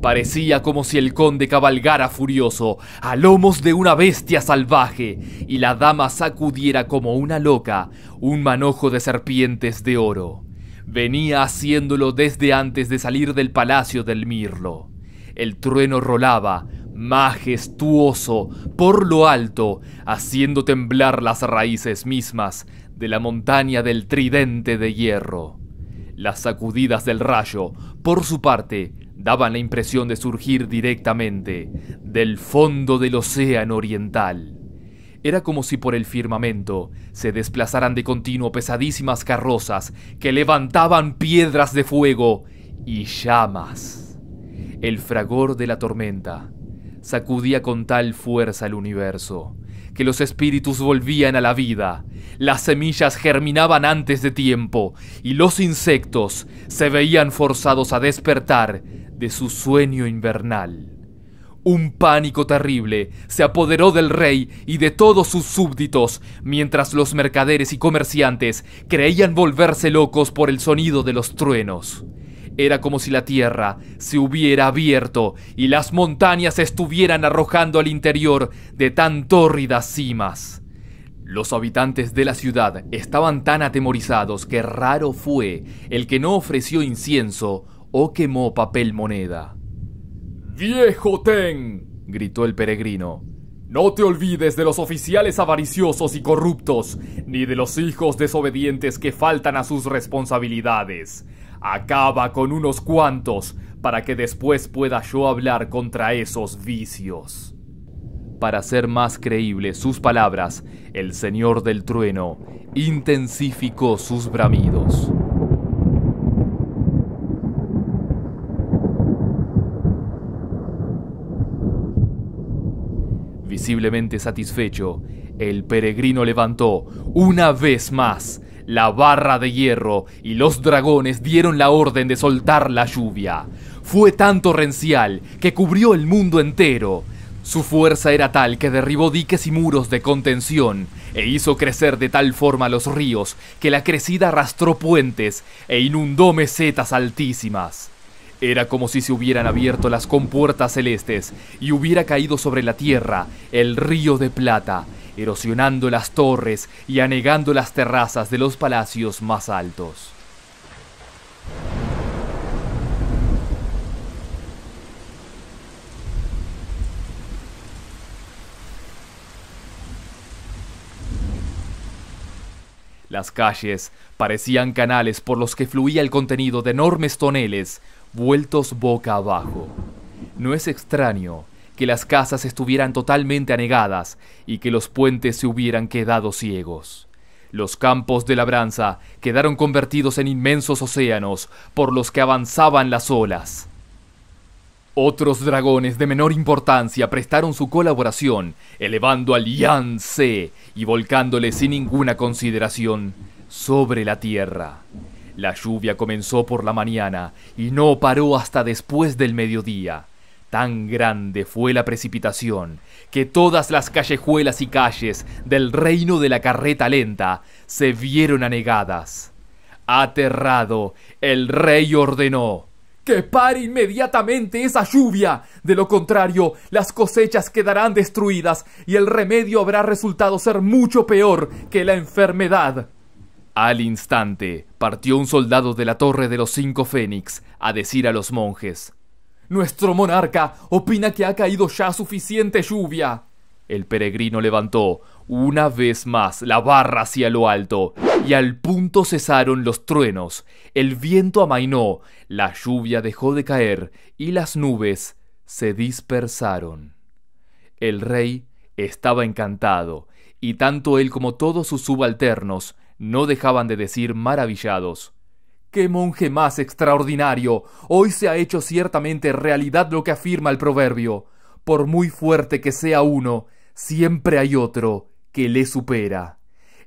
Parecía como si el conde cabalgara furioso, a lomos de una bestia salvaje, y la dama sacudiera como una loca un manojo de serpientes de oro. Venía haciéndolo desde antes de salir del palacio del Mirlo. El trueno rolaba, majestuoso, por lo alto, haciendo temblar las raíces mismas de la montaña del tridente de hierro. Las sacudidas del rayo, por su parte, daban la impresión de surgir directamente del fondo del océano oriental. Era como si por el firmamento se desplazaran de continuo pesadísimas carrozas que levantaban piedras de fuego y llamas. El fragor de la tormenta sacudía con tal fuerza el universo que los espíritus volvían a la vida, las semillas germinaban antes de tiempo y los insectos se veían forzados a despertar de su sueño invernal. Un pánico terrible se apoderó del rey y de todos sus súbditos, mientras los mercaderes y comerciantes creían volverse locos por el sonido de los truenos. Era como si la tierra se hubiera abierto y las montañas estuvieran arrojando al interior de tan tórridas cimas. Los habitantes de la ciudad estaban tan atemorizados que raro fue el que no ofreció incienso o quemó papel moneda. ¡Viejo Ten! gritó el peregrino. No te olvides de los oficiales avariciosos y corruptos, ni de los hijos desobedientes que faltan a sus responsabilidades. Acaba con unos cuantos para que después pueda yo hablar contra esos vicios. Para hacer más creíbles sus palabras, el Señor del Trueno intensificó sus bramidos. Visiblemente satisfecho, el peregrino levantó, una vez más, la barra de hierro y los dragones dieron la orden de soltar la lluvia. Fue tan torrencial que cubrió el mundo entero. Su fuerza era tal que derribó diques y muros de contención e hizo crecer de tal forma los ríos que la crecida arrastró puentes e inundó mesetas altísimas. Era como si se hubieran abierto las compuertas celestes y hubiera caído sobre la tierra el río de plata, erosionando las torres y anegando las terrazas de los palacios más altos. Las calles parecían canales por los que fluía el contenido de enormes toneles, vueltos boca abajo. No es extraño que las casas estuvieran totalmente anegadas y que los puentes se hubieran quedado ciegos. Los campos de labranza quedaron convertidos en inmensos océanos por los que avanzaban las olas. Otros dragones de menor importancia prestaron su colaboración, elevando al Yan y volcándole sin ninguna consideración sobre la tierra. La lluvia comenzó por la mañana y no paró hasta después del mediodía. Tan grande fue la precipitación que todas las callejuelas y calles del reino de la carreta lenta se vieron anegadas. Aterrado, el rey ordenó que pare inmediatamente esa lluvia. De lo contrario, las cosechas quedarán destruidas y el remedio habrá resultado ser mucho peor que la enfermedad. Al instante, partió un soldado de la Torre de los Cinco Fénix a decir a los monjes, Nuestro monarca opina que ha caído ya suficiente lluvia. El peregrino levantó una vez más la barra hacia lo alto, y al punto cesaron los truenos, el viento amainó, la lluvia dejó de caer, y las nubes se dispersaron. El rey estaba encantado, y tanto él como todos sus subalternos no dejaban de decir maravillados. ¡Qué monje más extraordinario! Hoy se ha hecho ciertamente realidad lo que afirma el proverbio. Por muy fuerte que sea uno, siempre hay otro que le supera.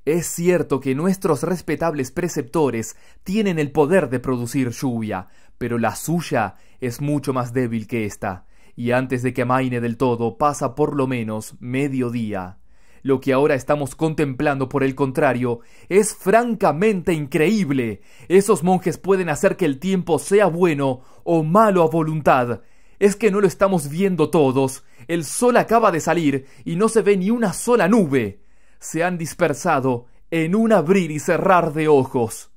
Es cierto que nuestros respetables preceptores tienen el poder de producir lluvia, pero la suya es mucho más débil que ésta, y antes de que amaine del todo pasa por lo menos medio día. Lo que ahora estamos contemplando, por el contrario, es francamente increíble. Esos monjes pueden hacer que el tiempo sea bueno o malo a voluntad. Es que no lo estamos viendo todos. El sol acaba de salir y no se ve ni una sola nube. Se han dispersado en un abrir y cerrar de ojos.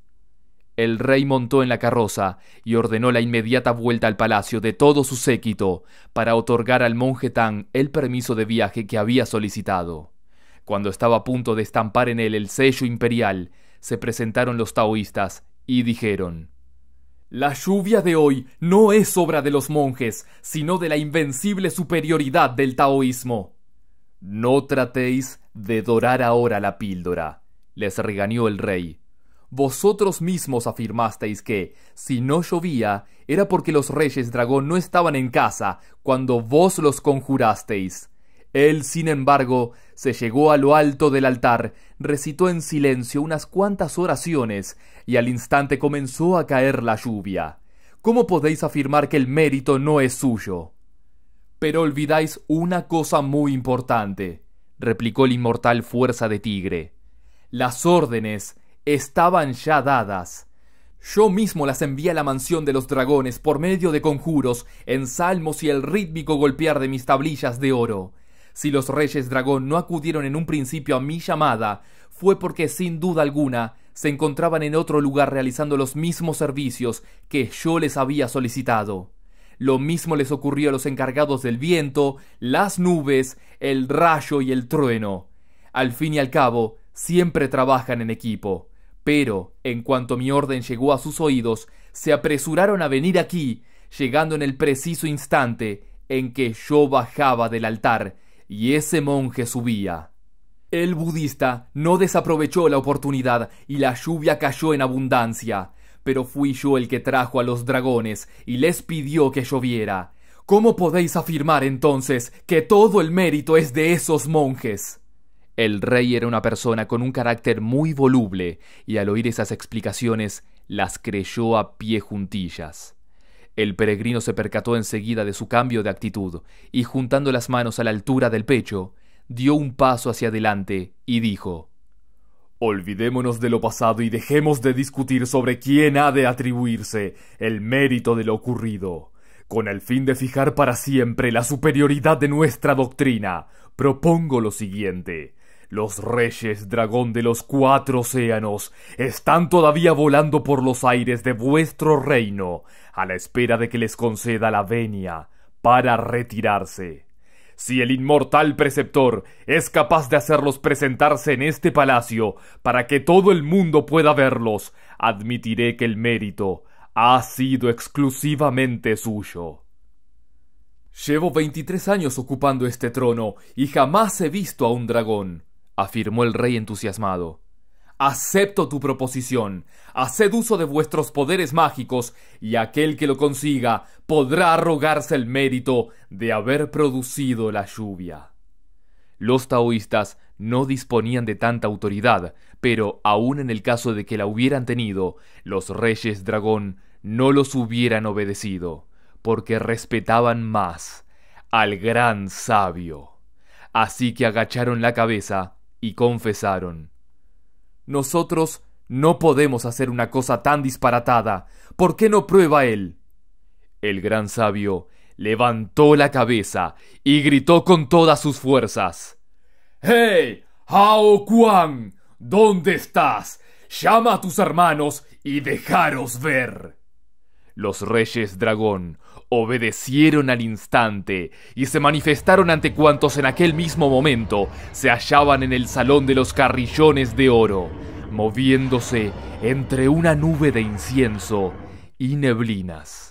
El rey montó en la carroza y ordenó la inmediata vuelta al palacio de todo su séquito para otorgar al monje Tan el permiso de viaje que había solicitado. Cuando estaba a punto de estampar en él el sello imperial, se presentaron los taoístas y dijeron, La lluvia de hoy no es obra de los monjes, sino de la invencible superioridad del taoísmo. No tratéis de dorar ahora la píldora, les regañó el rey. Vosotros mismos afirmasteis que, si no llovía, era porque los reyes dragón no estaban en casa cuando vos los conjurasteis. Él, sin embargo, se llegó a lo alto del altar, recitó en silencio unas cuantas oraciones, y al instante comenzó a caer la lluvia. ¿Cómo podéis afirmar que el mérito no es suyo? Pero olvidáis una cosa muy importante, replicó el inmortal Fuerza de Tigre. Las órdenes estaban ya dadas. Yo mismo las envié a la mansión de los dragones por medio de conjuros, en salmos y el rítmico golpear de mis tablillas de oro si los reyes dragón no acudieron en un principio a mi llamada, fue porque sin duda alguna se encontraban en otro lugar realizando los mismos servicios que yo les había solicitado. Lo mismo les ocurrió a los encargados del viento, las nubes, el rayo y el trueno. Al fin y al cabo, siempre trabajan en equipo. Pero, en cuanto mi orden llegó a sus oídos, se apresuraron a venir aquí, llegando en el preciso instante en que yo bajaba del altar y ese monje subía. El budista no desaprovechó la oportunidad y la lluvia cayó en abundancia, pero fui yo el que trajo a los dragones y les pidió que lloviera. ¿Cómo podéis afirmar entonces que todo el mérito es de esos monjes? El rey era una persona con un carácter muy voluble, y al oír esas explicaciones las creyó a pie juntillas. El peregrino se percató enseguida de su cambio de actitud, y juntando las manos a la altura del pecho, dio un paso hacia adelante y dijo Olvidémonos de lo pasado y dejemos de discutir sobre quién ha de atribuirse el mérito de lo ocurrido, con el fin de fijar para siempre la superioridad de nuestra doctrina. Propongo lo siguiente los reyes dragón de los cuatro océanos están todavía volando por los aires de vuestro reino, a la espera de que les conceda la venia para retirarse. Si el inmortal preceptor es capaz de hacerlos presentarse en este palacio para que todo el mundo pueda verlos, admitiré que el mérito ha sido exclusivamente suyo. Llevo veintitrés años ocupando este trono y jamás he visto a un dragón afirmó el rey entusiasmado. Acepto tu proposición. Haced uso de vuestros poderes mágicos, y aquel que lo consiga podrá arrogarse el mérito de haber producido la lluvia. Los taoístas no disponían de tanta autoridad, pero aun en el caso de que la hubieran tenido, los reyes dragón no los hubieran obedecido, porque respetaban más al gran sabio. Así que agacharon la cabeza y confesaron, Nosotros no podemos hacer una cosa tan disparatada. ¿Por qué no prueba él? El gran sabio levantó la cabeza y gritó con todas sus fuerzas. ¡Hey! Hao Kuang! ¿Dónde estás? Llama a tus hermanos y dejaros ver. Los reyes dragón obedecieron al instante y se manifestaron ante cuantos en aquel mismo momento se hallaban en el salón de los carrillones de oro, moviéndose entre una nube de incienso y neblinas.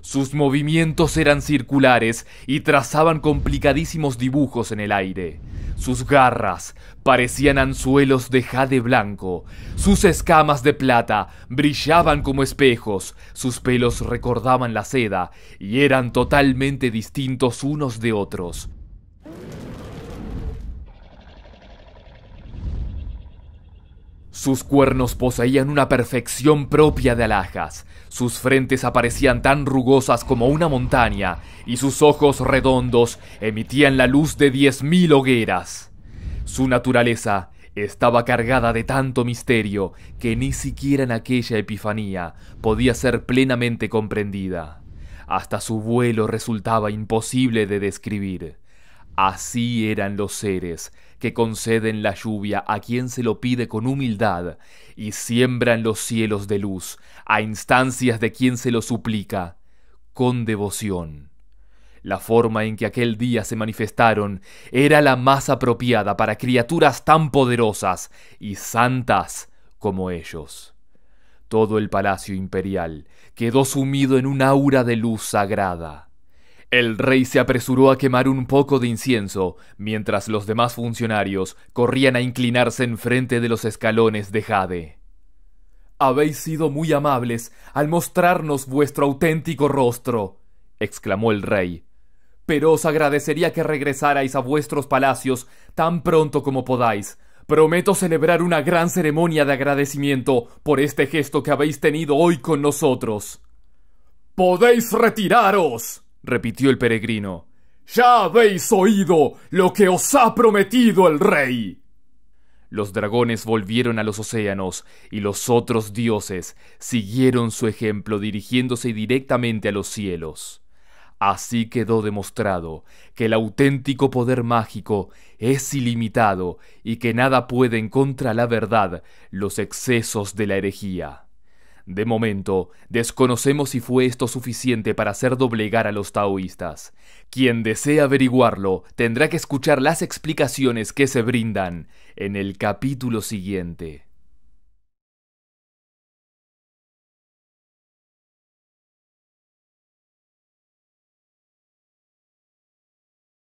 Sus movimientos eran circulares y trazaban complicadísimos dibujos en el aire. Sus garras parecían anzuelos de jade blanco, sus escamas de plata brillaban como espejos, sus pelos recordaban la seda y eran totalmente distintos unos de otros. Sus cuernos poseían una perfección propia de alhajas, sus frentes aparecían tan rugosas como una montaña, y sus ojos redondos emitían la luz de diez mil hogueras. Su naturaleza estaba cargada de tanto misterio que ni siquiera en aquella epifanía podía ser plenamente comprendida. Hasta su vuelo resultaba imposible de describir. Así eran los seres que conceden la lluvia a quien se lo pide con humildad y siembran los cielos de luz a instancias de quien se lo suplica con devoción. La forma en que aquel día se manifestaron era la más apropiada para criaturas tan poderosas y santas como ellos. Todo el palacio imperial quedó sumido en un aura de luz sagrada. El rey se apresuró a quemar un poco de incienso, mientras los demás funcionarios corrían a inclinarse en frente de los escalones de jade. Habéis sido muy amables al mostrarnos vuestro auténtico rostro, exclamó el rey. Pero os agradecería que regresarais a vuestros palacios tan pronto como podáis. Prometo celebrar una gran ceremonia de agradecimiento por este gesto que habéis tenido hoy con nosotros. Podéis retiraros repitió el peregrino. Ya habéis oído lo que os ha prometido el rey. Los dragones volvieron a los océanos, y los otros dioses siguieron su ejemplo dirigiéndose directamente a los cielos. Así quedó demostrado que el auténtico poder mágico es ilimitado y que nada pueden contra la verdad los excesos de la herejía. De momento, desconocemos si fue esto suficiente para hacer doblegar a los taoístas. Quien desea averiguarlo tendrá que escuchar las explicaciones que se brindan en el capítulo siguiente.